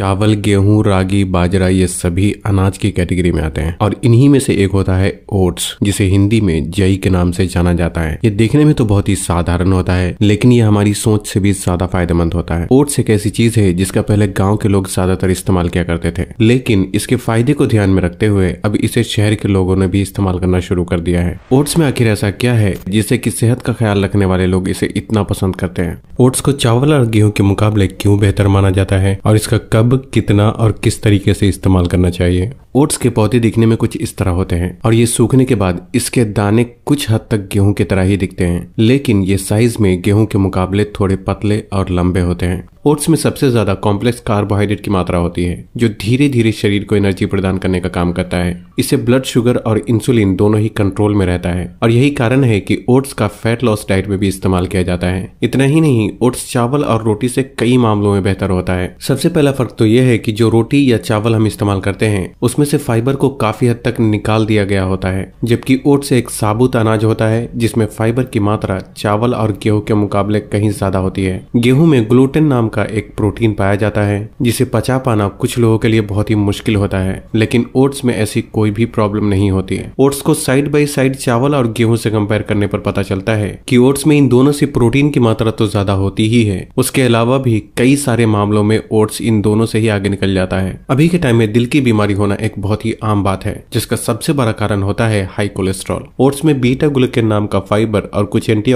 चावल गेहूं रागी बाजरा ये सभी अनाज की कैटेगरी में आते हैं और इन्हीं में से एक होता है ओट्स जिसे हिंदी में जई के नाम से जाना जाता है ये देखने में तो बहुत ही साधारण होता है लेकिन ये हमारी सोच से भी ज्यादा फायदेमंद होता है ओट्स एक ऐसी चीज है जिसका पहले गाँव के लोग ज्यादातर इस्तेमाल किया करते थे लेकिन इसके फायदे को ध्यान में रखते हुए अब इसे शहर के लोगों ने भी इस्तेमाल करना शुरू कर दिया है ओट्स में आखिर ऐसा क्या है जिससे की सेहत का ख्याल रखने वाले लोग इसे इतना पसंद करते हैं ओट्स को चावल और गेहूं के मुकाबले क्यों बेहतर माना जाता है और इसका कब कब कितना और किस तरीके से इस्तेमाल करना चाहिए ओट्स के पौधे दिखने में कुछ इस तरह होते हैं और ये सूखने के बाद इसके दाने कुछ हद तक गेहूं की तरह ही दिखते हैं लेकिन ये साइज में गेहूं के मुकाबले थोड़े पतले और लंबे होते हैं ओट्स में सबसे ज्यादा कॉम्प्लेक्स कार्बोहाइड्रेट की मात्रा होती है जो धीरे धीरे शरीर को एनर्जी प्रदान करने का काम करता है इसे ब्लड शुगर और इंसुलिन दोनों ही कंट्रोल में रहता है और यही कारण है कि ओट्स का फैट लॉस डाइट में भी इस्तेमाल किया जाता है इतना ही नहीं ओट्स चावल और रोटी से कई मामलों में बेहतर होता है सबसे पहला फर्क तो यह है कि जो रोटी या चावल हम इस्तेमाल करते हैं उसमें से फाइबर को काफी हद तक निकाल दिया गया होता है जबकि ओट्स एक साबुत अनाज होता है जिसमें फाइबर की मात्रा चावल और गेहूं के मुकाबले कहीं ज्यादा होती है गेहूं में ग्लूटेन नाम का एक प्रोटीन पाया जाता है जिसे पचा पाना कुछ लोगों के लिए बहुत ही मुश्किल होता है लेकिन ओट्स में ऐसी कोई भी प्रॉब्लम नहीं होती है ओट्स को साइड बाई साइड चावल और गेहूं से कंपेयर करने पर पता चलता है कि ओट्स में इन दोनों से प्रोटीन की मात्रा तो ज्यादा होती ही है उसके अलावा भी कई सारे मामलों में ओट्स इन दोनों दोनों से ही आगे निकल जाता है अभी के टाइम में दिल की बीमारी होना एक बहुत ही आम बात है जिसका सबसे बड़ा कारण होता है हाई कोलेस्ट्रॉल ओट्स में बीटा ग्लूकेन नाम का फाइबर और कुछ एंटी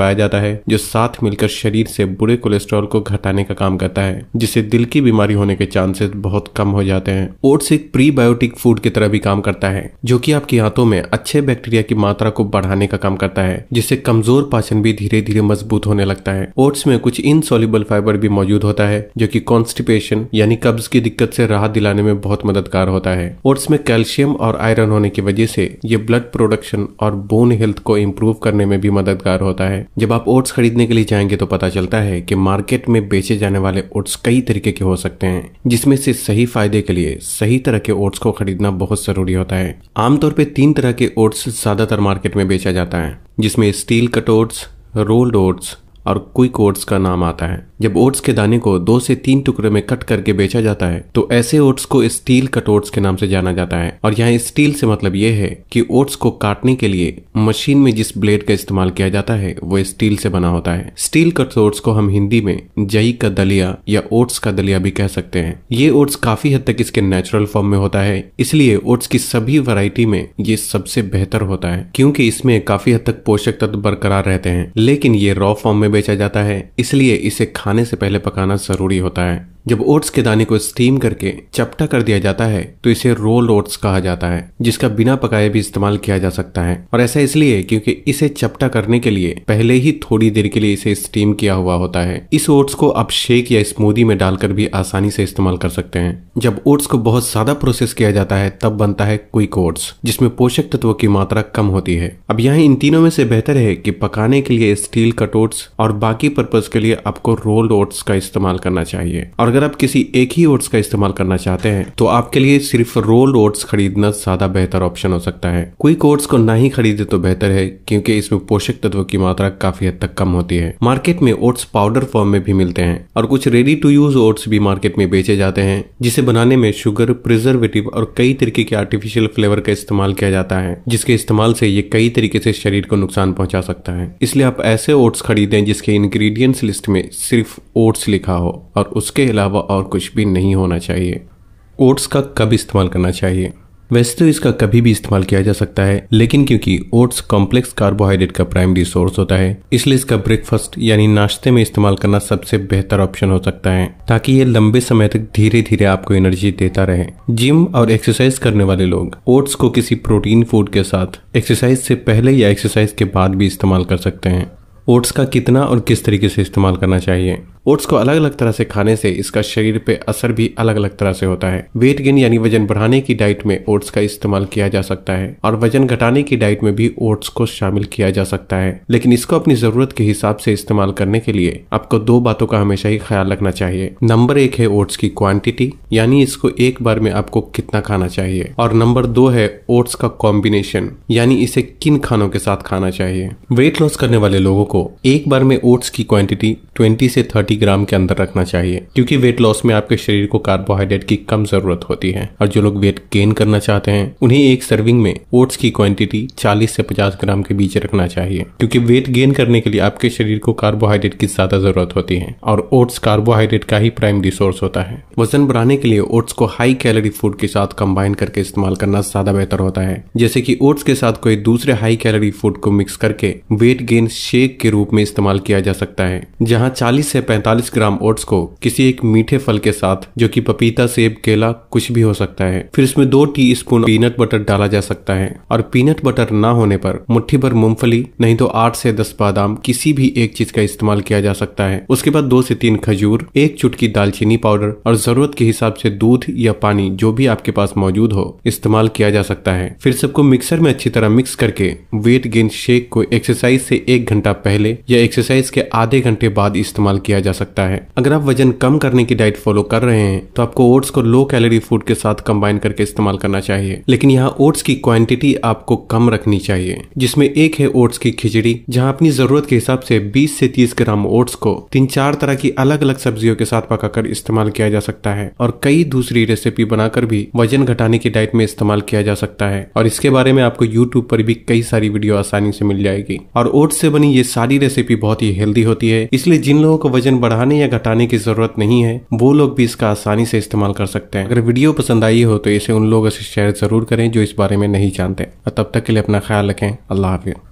पाया जाता है जो साथ मिलकर शरीर से बुरे कोलेस्ट्रॉल को घटाने का काम करता है जिससे दिल की बीमारी होने के चांसेस बहुत कम हो जाते हैं ओट्स एक प्रीबायोटिक फूड की तरह भी काम करता है जो कि आपकी आंतों में अच्छे बैक्टीरिया की मात्रा को बढ़ाने का काम करता है जिससे कमजोर पाचन भी धीरे धीरे मजबूत होने लगता है ओट्स में कुछ इनसोल्यूबल फाइबर भी मौजूद होता है जो कि कॉन्स्टिपेशन यानी कब्ज की दिक्कत से राहत दिलाने में बहुत मददगार होता है ओट्स में कैल्शियम और आयरन होने की वजह से ये ब्लड प्रोडक्शन और बोन हेल्थ को इम्प्रूव करने में भी मददगार होता है जब आप ओट्स खरीदने के लिए जाएंगे तो पता चलता है की मार्केट में बेचे जाने वाले ओट्स कई तरीके के हो सकते हैं जिसमें से सही फायदे के लिए सही तरह के ओट्स को खरीदना बहुत जरूरी होता है आमतौर पर तीन तरह के ओट्स ज्यादातर मार्केट में बेचा जाता है जिसमें steel cut oats rolled oats और क्विक ओट्स का नाम आता है जब ओट्स के दाने को दो से तीन टुकड़े में कट करके बेचा जाता है तो ऐसे ओट्स को स्टील कट ओट्स के नाम से जाना जाता है और यहाँ स्टील से मतलब ये है कि ओट्स को काटने के लिए मशीन में जिस ब्लेड का इस्तेमाल किया जाता है वो स्टील से बना होता है स्टील कट ओट्स को हम हिंदी में जई का दलिया या ओट्स का दलिया भी कह सकते हैं ये ओट्स काफी हद तक इसके नेचुरल फॉर्म में होता है इसलिए ओट्स की सभी वराइटी में ये सबसे बेहतर होता है क्योंकि इसमें काफी हद तक पोषक तत्व बरकरार रहते हैं लेकिन ये रॉ फॉर्म में बेचा जाता है इसलिए इसे खाने से पहले पकाना जरूरी होता है जब ओट्स के दाने को स्टीम करके चपटा कर दिया जाता है तो इसे रोल ओट्स कहा जाता है जिसका बिना पकाए भी इस्तेमाल किया जा सकता है और ऐसा इसलिए क्योंकि इसे चपटा करने के लिए पहले ही थोड़ी देर के लिए इसे स्टीम किया हुआ होता है इस ओट्स को आप शेक या स्मूदी में डालकर भी आसानी से इस्तेमाल कर सकते हैं जब ओट्स को बहुत ज्यादा प्रोसेस किया जाता है तब बनता है क्विक ओट्स जिसमें पोषक तत्वों की मात्रा कम होती है अब यहाँ इन तीनों में से बेहतर है की पकाने के लिए स्टील कट ओट्स और बाकी पर्पज के लिए आपको रोल्ड ओट्स का इस्तेमाल करना चाहिए और अगर आप किसी एक ही ओट्स का इस्तेमाल करना चाहते हैं तो आपके लिए सिर्फ रोल्ड ओट्स खरीदना ज्यादा बेहतर ऑप्शन हो सकता है क्विक ओट्स को ना ही खरीदे तो बेहतर है क्योंकि इसमें पोषक तत्व की मात्रा काफी हद तक कम होती है मार्केट में ओट्स पाउडर फॉर्म में भी मिलते हैं और कुछ रेडी टू यूज ओट्स भी मार्केट में बेचे जाते हैं जिसे बनाने में शुगर प्रिजर्वेटिव और कई तरीके के आर्टिफिशियल फ्लेवर का इस्तेमाल किया जाता है जिसके इस्तेमाल से ये कई तरीके से शरीर को नुकसान पहुंचा सकता है इसलिए आप ऐसे ओट्स खरीदें जिसके इंग्रेडिएंट्स लिस्ट में सिर्फ ओट्स लिखा हो और उसके अलावा और कुछ भी नहीं होना चाहिए ओट्स का कब इस्तेमाल करना चाहिए वैसे तो इसका कभी भी इस्तेमाल किया जा सकता है लेकिन क्योंकि ओट्स कॉम्प्लेक्स कार्बोहाइड्रेट का प्राइमरी सोर्स होता है इसलिए इसका ब्रेकफास्ट यानी नाश्ते में इस्तेमाल करना सबसे बेहतर ऑप्शन हो सकता है ताकि ये लंबे समय तक धीरे धीरे आपको एनर्जी देता रहे जिम और एक्सरसाइज करने वाले लोग ओट्स को किसी प्रोटीन फूड के साथ एक्सरसाइज से पहले या एक्सरसाइज के बाद भी इस्तेमाल कर सकते हैं ओट्स का कितना और किस तरीके से इस्तेमाल करना चाहिए ओट्स को अलग अलग तरह से खाने से इसका शरीर पे असर भी अलग अलग तरह से होता है वेट गेन यानी वजन बढ़ाने की डाइट में ओट्स का इस्तेमाल किया जा सकता है और वजन घटाने की डाइट में भी ओट्स को शामिल किया जा सकता है लेकिन इसको अपनी जरूरत के हिसाब से इस्तेमाल करने के लिए आपको दो बातों का हमेशा ही ख्याल रखना चाहिए नंबर एक है ओट्स की क्वांटिटी यानी इसको एक बार में आपको कितना खाना चाहिए और नंबर दो है ओट्स का कॉम्बिनेशन यानी इसे किन खानों के साथ खाना चाहिए वेट लॉस करने वाले लोगों को एक बार में ओट्स की क्वांटिटी ट्वेंटी से थर्टी प्रति ग्राम के अंदर रखना चाहिए क्योंकि वेट लॉस में आपके शरीर को कार्बोहाइड्रेट की कम जरूरत होती है और जो लोग वेट गेन करना चाहते हैं उन्हें एक सर्विंग में ओट्स की क्वांटिटी 40 से 50 ग्राम के बीच रखना चाहिए क्योंकि वेट गेन करने के लिए आपके शरीर को कार्बोहाइड्रेट की ज्यादा जरूरत होती है और ओट्स कार्बोहाइड्रेट का ही प्राइमरी सोर्स होता है वजन बढ़ाने के लिए ओट्स को हाई कैलोरी फूड के साथ कंबाइन करके इस्तेमाल करना ज्यादा बेहतर होता है जैसे की ओट्स के साथ कोई दूसरे हाई कैलोरी फूड को मिक्स करके वेट गेन शेक के रूप में इस्तेमाल किया जा सकता है जहाँ चालीस से 45 ग्राम ओट्स को किसी एक मीठे फल के साथ जो कि पपीता सेब केला कुछ भी हो सकता है फिर इसमें दो टी स्पून पीनट बटर डाला जा सकता है और पीनट बटर ना होने पर मुट्ठी भर मूंगफली नहीं तो आठ से दस बादाम किसी भी एक चीज का इस्तेमाल किया जा सकता है उसके बाद दो से तीन खजूर एक चुटकी दालचीनी पाउडर और जरूरत के हिसाब से दूध या पानी जो भी आपके पास मौजूद हो इस्तेमाल किया जा सकता है फिर सबको मिक्सर में अच्छी तरह मिक्स करके वेट गेन शेक को एक्सरसाइज से एक घंटा पहले या एक्सरसाइज के आधे घंटे बाद इस्तेमाल किया जा जा सकता है अगर आप वजन कम करने की डाइट फॉलो कर रहे हैं तो आपको ओट्स को लो कैलोरी फूड के साथ कंबाइन करके इस्तेमाल करना चाहिए लेकिन यहाँ ओट्स की क्वांटिटी आपको कम रखनी चाहिए जिसमें एक है ओट्स की खिचड़ी जहाँ अपनी जरूरत के हिसाब से बीस से तीस ग्राम ओट्स को तीन चार तरह की अलग अलग सब्जियों के साथ पकाकर इस्तेमाल किया जा सकता है और कई दूसरी रेसिपी बनाकर भी वजन घटाने की डाइट में इस्तेमाल किया जा सकता है और इसके बारे में आपको यूट्यूब पर भी कई सारी वीडियो आसानी से मिल जाएगी और ओट्स से बनी ये सारी रेसिपी बहुत ही हेल्दी होती है इसलिए जिन लोगों को वजन बढ़ाने या घटाने की जरूरत नहीं है वो लोग भी इसका आसानी से इस्तेमाल कर सकते हैं अगर वीडियो पसंद आई हो तो इसे उन लोगों से शेयर जरूर करें जो इस बारे में नहीं जानते तब तक के लिए अपना ख्याल रखें अल्लाह हाफिज़